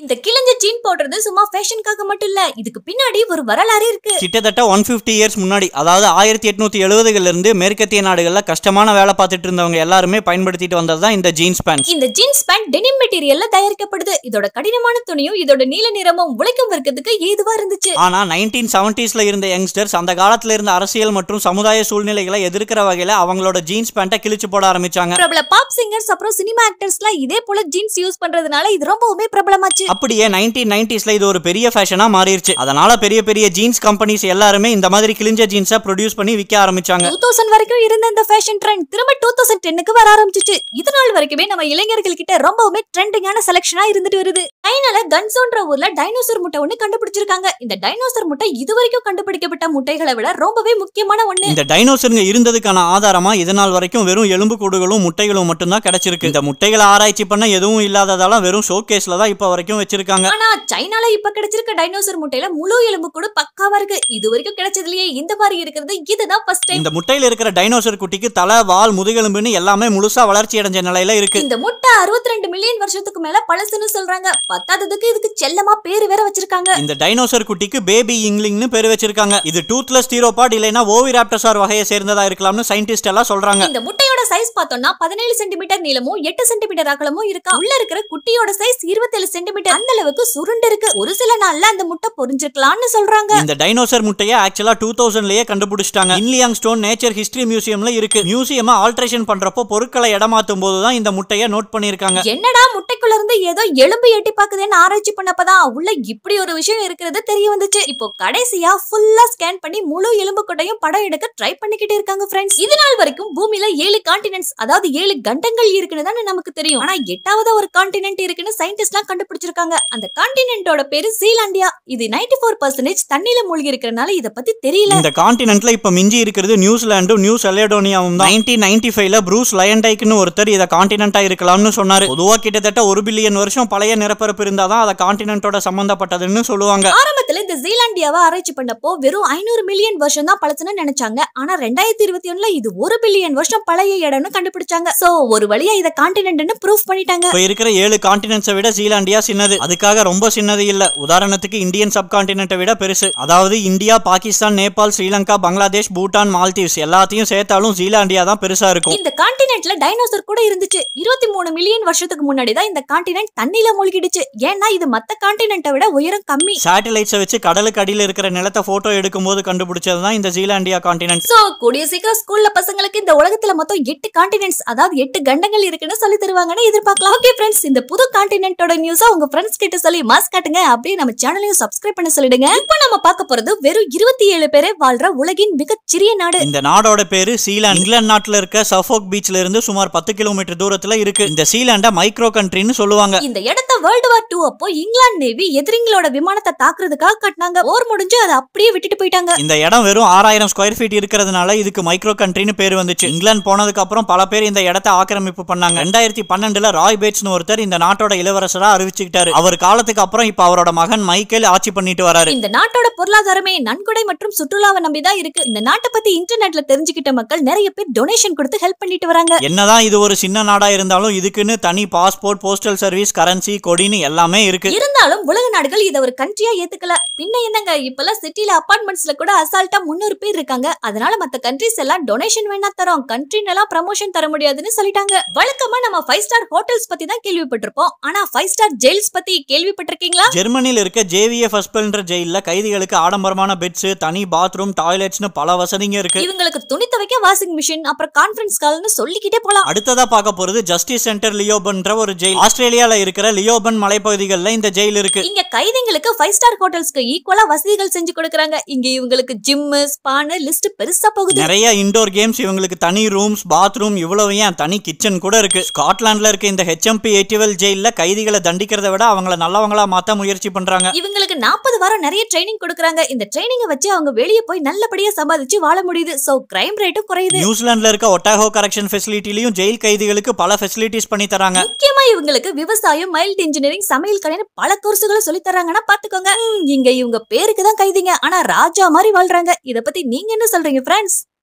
இந்த கிழிஞ்ச ஜீன் போடுறது சும்மா ஃபேஷனுக்காக மட்டும் இல்ல இதுக்கு பின்னாடி ஒரு வரலாறு இருக்கு கிட்டத்தட்ட ஒன் பிப்டி இயர்ஸ் முன்னாடி அதாவது ஆயிரத்தி எட்நூத்தி எழுபதுகள்ல இருந்து மேற்கத்திய நாடுகள்ல கஷ்டமான வேலை பார்த்துட்டு இருந்தவங்க எல்லாருமே பயன்படுத்திட்டு வந்தது தான் இந்த ஜீன்ஸ் பேண்ட் இந்த ஜீன்ஸ் பேண்ட் டெனிம் மெட்டீரியல்ல தயாரிக்கப்படுது இதோட கடினமான துணியும் இதோட நீல நிறமும் உழைக்கும் வர்க்கத்துக்கு ஏதுவா இருந்துச்சு ஆனா நைன்டீன் செவன்டிஸ்ல இருந்த யங்ஸ்டர்ஸ் அந்த காலத்துல இருந்த அரசியல் மற்றும் சமுதாய சூழ்நிலைகளை எதிர்க்கிற வகையில அவங்களோட ஜீன்ஸ் பேண்ட்டை கிழிச்சு போட ஆரம்பிச்சாங்க பிரபல பாப் சிங்கர்ஸ் அப்புறம் சினிமா ஆக்டர்ஸ்லாம் இதே போல ஜீன்ஸ் யூஸ் பண்றதுனால இது ரொம்பவுமே பிரபலமாச்சு அப்படியே நைன்டீன் நைன்டிஸ்ல இது ஒரு பெரிய ஃபேஷனா மாறிடுச்சு அதனால பெரிய பெரிய ஜீன்ஸ் கம்பெனிஸ் எல்லாருமே இந்த மாதிரி கிழிஞ்ச ஜீன்ஸை ப்ரொடியூஸ் பண்ணி விற்க ஆரம்பிச்சாங்க டூ தௌசண்ட் வரைக்கும் இருந்த இந்த ஃபேஷன் ட்ரெண்ட் திரும்ப டூ தௌசண்ட் டென்னுக்கு வர ஆரம்பிச்சிச்சு இது நாள் வரைக்குமே நம்ம இளைஞர்கள் கிட்ட ரொம்ப ரொம்பவுமே ட்ரெண்டிங்கான செலக்ஷனா இருந்துட்டு வருது சைனால கன்சோன்ற ஊர்ல டைனோசர் முட்டை ஒண்ணு கண்டுபிடிச்சிருக்காங்க இந்த டைனோசர் முட்டை இதுவரைக்கும் கண்டுபிடிக்கப்பட்ட முட்டைகளை விட ரொம்பவே முக்கியமான ஒண்ணு இந்த டைனோசருங்க இருந்ததுக்கான ஆதாரமா இதனால் வரைக்கும் வெறும் எலும்பு கூடுகளும் முட்டைகளும் மட்டும்தான் கிடைச்சிருக்கு இந்த முட்டைகளை ஆராய்ச்சி பண்ண எதுவும் இல்லாததால வெறும் ஷோகேஸ்ல தான் இப்ப வரைக்கும் வச்சிருக்காங்க ஆனா சைனால இப்ப கிடைச்சிருக்க டைனோசர் முட்டையில முழு எலும்பு கூடு பக்கா சூப்பராவா இருக்கு இது வரைக்கும் கிடைச்சதுலயே இந்த மாதிரி இருக்கிறது இதுதான் ஃபர்ஸ்ட் டைம் இந்த முட்டையில இருக்கிற டைனோசர் குட்டிக்கு தலை வால் முதுகெலும்புன்னு எல்லாமே முழுசா வளர்ச்சி அடைஞ்ச நிலையில இருக்கு இந்த முட்டை அறுபத்தி ரெண்டு மில்லியன் வருஷத்துக்கு மேல பழசுன்னு சொல்றாங்க பத்தாததுக்கு இதுக்கு செல்லமா பேரு வேற வச்சிருக்காங்க இந்த டைனோசர் குட்டிக்கு பேபி இங்கிலிங்னு பேர் வச்சிருக்காங்க இது டூத்லெஸ் தீரோபாட் இல்லைன்னா ஓவிராப்டசார் வகையை சேர்ந்ததா இருக்கலாம்னு சயின்டிஸ்ட் எல்லாம் சொல்றாங்க இந்த முட்டையோட இதோட சைஸ் பார்த்தோம்னா பதினேழு சென்டிமீட்டர் நீளமும் எட்டு சென்டிமீட்டர் அகலமும் இருக்கா உள்ள இருக்கிற குட்டியோட சைஸ் இருபத்தேழு சென்டிமீட்டர் அந்த அளவுக்கு சுருண்டு இருக்கு ஒரு சில நாள்ல அந்த முட்டை பொறிஞ்சிருக்கலாம்னு சொல்றாங்க இந்த டைனோசர் முட்டையை ஆக்சுவலா டூ தௌசண்ட்லயே கண்டுபிடிச்சிட்டாங்க இன்லியாங் ஸ்டோன் நேச்சர் ஹிஸ்டரி மியூசியம்ல இருக்கு மியூசியம் ஆல்ட்ரேஷன் பண்றப்போ பொருட்களை இடமாத்தும் போதுதான் இந்த முட்டையை நோட் பண்ணிருக்காங்க என்னடா முட்டை குகைக்குள்ள இருந்து ஏதோ எலும்பு எட்டி பாக்குதுன்னு ஆராய்ச்சி பண்ணப்பதான் உள்ள இப்படி ஒரு விஷயம் இருக்கிறது தெரிய வந்துச்சு இப்போ கடைசியா ஃபுல்லா ஸ்கேன் பண்ணி முழு எலும்பு கொட்டையும் படம் எடுக்க ட்ரை பண்ணிக்கிட்டே இருக்காங்க ஃப்ரெண்ட்ஸ் இது நாள் வரைக்கும் பூமியில ஏழு காண்டினென்ட்ஸ் அதாவது ஏழு கண்டங்கள் இருக்குன்னு தான் நமக்கு தெரியும் ஆனா எட்டாவது ஒரு காண்டினென்ட் இருக்குன்னு சயின்டிஸ்ட் எல்லாம் கண்டுபிடிச்சிருக்காங்க அந்த காண்டினென்டோட பேரு சீலாண்டியா இது நைன்டி ஃபோர் பர்சன்டேஜ் தண்ணியில மூழ்கி இருக்கிறனால இதை பத்தி தெரியல இந்த காண்டினென்ட்ல இப்ப மிஞ்சி இருக்கிறது நியூசிலாண்டும் நியூ செலடோனியாவும் தான் நைன்டீன் நைன்டி ஃபைவ்ல ப்ரூஸ் லயன்டைக்குன்னு ஒருத்தர் இதை காண்டினென்டா இருக்கலாம்னு சொன்னாரு பொதுவா கிட்டத்தட்ட ஒரு பில்லியன் வருஷம் பழைய நிரப்பரப்பு இருந்தா தான் அதை காண்டினென்ட்டோட சம்பந்தப்பட்டதுன்னு சொல்லுவாங்க ஆரம்பத்தில் இந்த ஜீலாண்டியாவை ஆராய்ச்சி பண்ணப்போ வெறும் ஐநூறு மில்லியன் வருஷம் தான் பழச்சுன்னு நினைச்சாங்க ஆனா ரெண்டாயிரத்தி இருபத்தி ஒண்ணுல இது ஒரு பில்லியன் வருஷம் பழைய இடம்னு கண்டுபிடிச்சாங்க சோ ஒரு வழியா இதை காண்டினென்ட்னு ப்ரூஃப் பண்ணிட்டாங்க இப்ப இருக்கிற ஏழு காண்டினென்ட்ஸை விட ஜீலாண்டியா சின்னது அதுக்காக ரொம்ப சின்னது இல்ல உதாரணத்துக்கு இந்தியன் சப் காண்டினென்ட்டை விட பெருசு அதாவது இந்தியா பாகிஸ்தான் நேபாள் ஸ்ரீலங்கா பங்களாதேஷ் பூட்டான் மால்தீவ்ஸ் எல்லாத்தையும் சேர்த்தாலும் ஜீலாண்டியா தான் பெருசா இருக்கும் இந்த காண்டினென்ட்ல டைனோசர் கூட இருந்துச்சு இருபத்தி மூணு மில்லியன் வருஷத்துக்கு முன்னாடி தான் இந்த காண்டினென்ட் தண்ணியில மூழ்கிடுச்சு ஏன்னா இது மத்த காண்டினென்ட்டை விட உயரம் கம்மி சேட்டலைட்ஸை வச்சு கடலுக்கு அடியில் இருக்கிற நிலத்தை போட்டோ எடுக்கும் போது கண்டுபிடிச்சது தான் இந்த ஜீலாண்டியா காண்டினென்ட் சோ கூடிய சீக்கிரம் ஸ்கூல்ல பசங்களுக்கு இந்த உலகத்துல மொத்தம் எட்டு காண்டினென்ட்ஸ் அதாவது எட்டு கண்டங்கள் இருக்குன்னு சொல்லி தருவாங்கன்னு எதிர்பார்க்கலாம் ஓகே ஃப்ரெண்ட்ஸ் இந்த புது காண்டினென்ட்டோட நியூஸா உங்க ஃப்ரெண்ட்ஸ் கிட்ட சொல்லி மாஸ் காட்டுங்க அப்படியே நம்ம சேனலையும் சப்ஸ்கிரைப் பண்ண சொல்லிடுங்க இப்போ நம்ம பார்க்க போறது வெறும் இருபத்தி ஏழு பேரே வாழ்ற உலகின் மிக சிறிய நாடு இந்த நாடோட பேரு சீலா இங்கிலாந்து நாட்டுல இருக்க சஃபோக் பீச்ல இருந்து சுமார் பத்து கிலோமீட்டர் தூரத்துல இருக்கு இந்த சீலாண்டா மைக்ரோ கண்ட்ரின்னு அப்படின்னு சொல்லுவாங்க இந்த இடத்த வேர்ல்டு வார் டூ அப்போ இங்கிலாந்து நேவி எதிரிங்களோட விமானத்தை தாக்குறதுக்காக கட்டினாங்க ஓர் முடிஞ்சு அதை அப்படியே விட்டுட்டு போயிட்டாங்க இந்த இடம் வெறும் ஆறாயிரம் ஸ்கொயர் ஃபீட் இருக்கிறதுனால இதுக்கு மைக்ரோ கண்ட்ரின்னு பேர் வந்துச்சு இங்கிலாந்து போனதுக்கு அப்புறம் பல பேர் இந்த இடத்த ஆக்கிரமிப்பு பண்ணாங்க ரெண்டாயிரத்தி பன்னெண்டுல ராய் பேட்ஸ்னு ஒருத்தர் இந்த நாட்டோட இளவரசரா அறிவிச்சுக்கிட்டாரு அவர் காலத்துக்கு அப்புறம் இப்ப அவரோட மகன் மைக்கேல் ஆட்சி பண்ணிட்டு வராரு இந்த நாட்டோட பொருளாதாரமே நன்கொடை மற்றும் சுற்றுலாவை நம்பிதான் இருக்கு இந்த நாட்டை பத்தி இன்டர்நெட்ல தெரிஞ்சுக்கிட்ட மக்கள் நிறைய பேர் டொனேஷன் கொடுத்து ஹெல்ப் பண்ணிட்டு வராங்க என்னதான் இது ஒரு சின்ன நாடா இருந்தாலும் இதுக்குன்னு தனி passport post postal service currency கொடின்னு எல்லாமே இருக்கு இருந்தாலும் உலக நாடுகள் இதை ஒரு கண்ட்ரியா ஏத்துக்கல பின்ன என்னங்க இப்பெல்லாம் சிட்டில அபார்ட்மெண்ட்ஸ்ல கூட அசால்ட்டா முன்னூறு பேர் இருக்காங்க அதனால மத்த கண்ட்ரிஸ் எல்லாம் டொனேஷன் வேணா தரோம் கண்ட்ரின் ப்ரமோஷன் தர முடியாதுன்னு சொல்லிட்டாங்க வழக்கமா நம்ம ஃபைவ் ஸ்டார் ஹோட்டல்ஸ் பத்தி தான் கேள்விப்பட்டிருப்போம் ஆனா ஃபைவ் ஸ்டார் ஜெயில்ஸ் பத்தி கேள்விப்பட்டிருக்கீங்களா ஜெர்மனியில் இருக்க ஜேவிஎஃப் ஹஸ்பல்ன்ற ஜெயில கைதிகளுக்கு ஆடம்பரமான பெட்ஸ் தனி பாத்ரூம் டாய்லெட்ஸ்னு பல வசதிங்க இருக்கு இவங்களுக்கு துணி துவைக்க வாஷிங் மிஷின் அப்புறம் கான்ஃபரன்ஸ் கால்னு சொல்லிக்கிட்டே போலாம் அடுத்ததா பார்க்க போறது ஜஸ்டிஸ் சென்டர் லியோபன்ற ஒரு ஜெயில் ஆஸ்திரேலியால இருக்கிற லியோபன் மலைப்பகுதிகளில் இந்த ஜெயில் இருக்கு இங்க கைதிங்களுக்கு ஃபைவ் ஸ்டார் ஹோட்டல்ஸ்க்கு ஈக்குவலா வசதிகள் செஞ்சு கொடுக்கறாங்க இங்க இவங்களுக்கு ஜிம் ஸ்பானு லிஸ்ட் பெருசா போகுது நிறைய இண்டோர் கேம்ஸ் இவங்களுக்கு தனி ரூம்ஸ் பாத்ரூம் இவ்வளவு ஏன் தனி கிச்சன் கூட இருக்கு ஸ்காட்லாண்ட்ல இருக்க இந்த ஹெச்எம்பி எயிட்டிவல் ஜெயில கைதிகளை தண்டிக்கிறத விட அவங்கள நல்லவங்களா மாத்த முயற்சி பண்றாங்க இவங்களுக்கு நாற்பது வாரம் நிறைய ட்ரைனிங் கொடுக்கறாங்க இந்த ட்ரைனிங்கை வச்சு அவங்க வெளியே போய் நல்லபடியா சம்பாதிச்சு வாழ முடியுது சோ கிரைம் ரேட்டும் குறையுது நியூசிலாந்துல இருக்க ஒட்டாகோ கரெக்ஷன் ஃபெசிலிட்டிலயும் ஜெயில் கைதிகளுக்கு பல ஃபெசிலிட்டிஸ் பண்ணி தராங்க முக்கியமா இவங்க குழந்தைங்களுக்கு விவசாயம் மைல்ட் இன்ஜினியரிங் சமையல் கலைன்னு பல கோர்ஸுகளை சொல்லி தர்றாங்கன்னா பாத்துக்கோங்க இங்க இவங்க பேருக்கு தான் கைதிங்க ஆனா ராஜா மாதிரி வாழ்றாங்க இத பத்தி நீங்க என்ன சொல்றீங்க ஃப்ரெண்ட்ஸ்